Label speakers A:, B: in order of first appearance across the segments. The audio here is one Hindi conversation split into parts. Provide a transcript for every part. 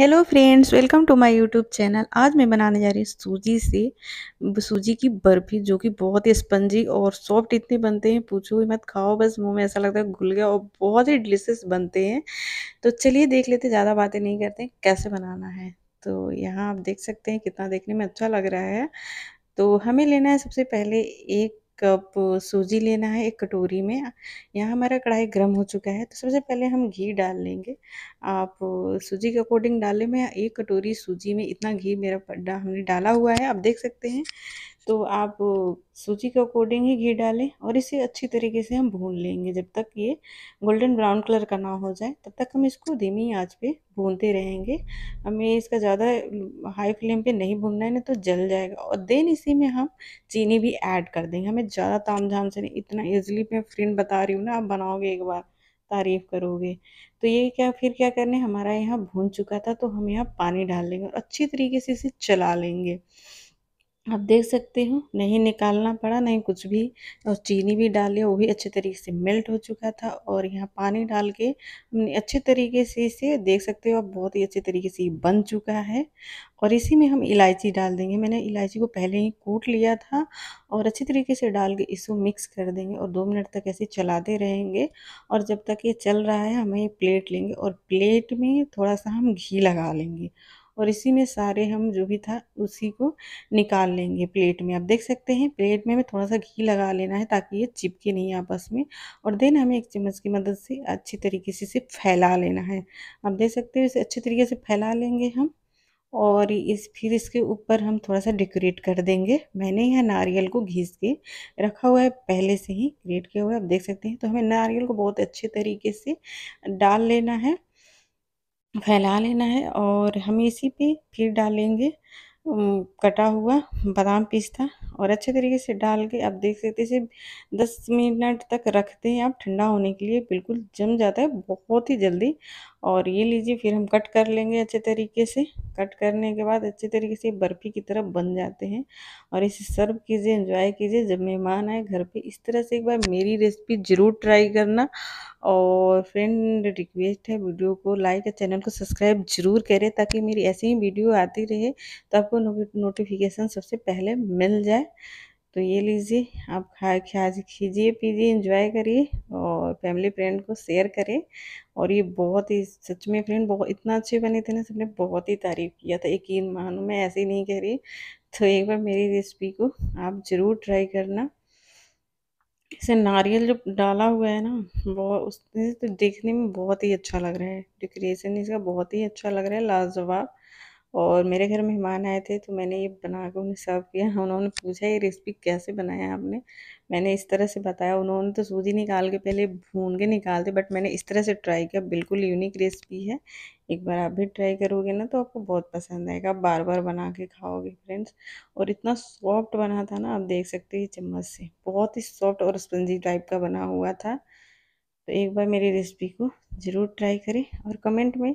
A: hello friends welcome to my YouTube channel आज मैं बनाने जा रही हूँ सूजी से सूजी की बर्फी जो कि बहुत ही स्पंजी और सॉफ्ट इतने बनते हैं पूछो मत खाओ बस मुंह में ऐसा लगता है घुल गया और बहुत ही डिलीशियस बनते हैं तो चलिए देख लेते ज़्यादा बातें नहीं करते कैसे बनाना है तो यहाँ आप देख सकते हैं कितना देखने में अच्छा लग रहा है तो हमें लेना है सबसे पहले एक कप सूजी लेना है एक कटोरी में यहाँ हमारा कढ़ाई गर्म हो चुका है तो सबसे पहले हम घी डाल लेंगे आप सूजी के अकॉर्डिंग डालें मैं एक कटोरी सूजी में इतना घी मेरा हमने डाला हुआ है आप देख सकते हैं तो आप सूजी के अकॉर्डिंग ही घी डालें और इसे अच्छी तरीके से हम भून लेंगे जब तक ये गोल्डन ब्राउन कलर का ना हो जाए तब तक हम इसको धीमी आंच पे भूनते रहेंगे हमें इसका ज़्यादा हाई फ्लेम पे नहीं भूनना है ना तो जल जाएगा और देन इसी में हम चीनी भी ऐड कर देंगे हमें ज़्यादा ताम झाम से नहीं इतना ईजिली मैं फ्रेंड बता रही हूँ ना आप बनाओगे एक बार तारीफ़ करोगे तो ये क्या फिर क्या करने हमारा यहाँ भून चुका था तो हम यहाँ पानी डाल लेंगे और अच्छी तरीके से इसे चला लेंगे आप देख सकते हो नहीं निकालना पड़ा नहीं कुछ भी और चीनी भी डाली वो भी अच्छे तरीके से मेल्ट हो चुका था और यहाँ पानी डाल के हमने अच्छे तरीके से इसे देख सकते हो अब बहुत ही अच्छे तरीके से बन चुका है और इसी में हम इलायची डाल देंगे मैंने इलायची को पहले ही कूट लिया था और अच्छे तरीके से डाल के इसको मिक्स कर देंगे और दो मिनट तक ऐसे चलाते रहेंगे और जब तक ये चल रहा है हमें ये प्लेट लेंगे और प्लेट में थोड़ा सा हम घी लगा लेंगे और इसी में सारे हम जो भी था उसी को निकाल लेंगे प्लेट में आप देख सकते हैं प्लेट में हमें थोड़ा सा घी लगा लेना है ताकि ये चिपके नहीं आपस में और देन हमें एक चम्मच की मदद से अच्छी तरीके से इसे फैला लेना है आप देख सकते हैं इसे अच्छे तरीके से फैला लेंगे हम और इस फिर इसके ऊपर हम थोड़ा सा डेकोरेट कर देंगे मैंने यहाँ नारियल को घिस के रखा हुआ है पहले से ही ग्रेट किया हुआ है आप देख सकते हैं तो हमें नारियल को बहुत अच्छे तरीके से डाल लेना है फैला लेना है और हम इसी पे फिर डालेंगे कटा हुआ बादाम पिस्ता और अच्छे तरीके से डाल के आप देख सकते इसे दस मिनट तक रखते हैं आप ठंडा होने के लिए बिल्कुल जम जाता है बहुत ही जल्दी और ये लीजिए फिर हम कट कर लेंगे अच्छे तरीके से कट करने के बाद अच्छे तरीके से बर्फ़ी की तरह बन जाते हैं और इसे सर्व कीजिए एंजॉय कीजिए जब मेहमान आए घर पे इस तरह से एक बार मेरी रेसिपी ज़रूर ट्राई करना और फ्रेंड रिक्वेस्ट है वीडियो को लाइक और चैनल को सब्सक्राइब जरूर करें ताकि मेरी ऐसी ही वीडियो आती रहे तो आपको नोटिफिकेशन सबसे पहले मिल जाए तो ये लीजिए आप खा खा खीजिए पीजिए इंजॉय करिए और फैमिली फ्रेंड को शेयर करें और ये बहुत ही सच में फ्रेंड बहुत इतना अच्छे बने थे ना सबने बहुत ही तारीफ़ किया था यकीन मानो मैं ऐसे ही नहीं कह रही तो एक बार मेरी रेसिपी को आप ज़रूर ट्राई करना इसे नारियल जो डाला हुआ है ना वो उसमें तो देखने में बहुत ही अच्छा लग रहा है डेकोरेशन इसका बहुत ही अच्छा लग रहा है लाजवाब और मेरे घर मेहमान आए थे तो मैंने ये बना कर उन्हें सर्व किया उन्होंने पूछा ये रेसिपी कैसे बनाया आपने मैंने इस तरह से बताया उन्होंने तो सूजी निकाल के पहले भून के निकालते बट मैंने इस तरह से ट्राई किया बिल्कुल यूनिक रेसिपी है एक बार आप भी ट्राई करोगे ना तो आपको बहुत पसंद आएगा आप बार बार बना के खाओगे फ्रेंड्स और इतना सॉफ्ट बना था ना आप देख सकते हैं चम्मच से बहुत ही सॉफ्ट और स्पंजी टाइप का बना हुआ था तो एक बार मेरी रेसिपी को ज़रूर ट्राई करें और कमेंट में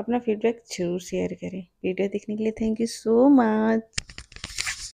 A: अपना फीडबैक ज़रूर शेयर करें वीडियो देखने के लिए थैंक यू सो मच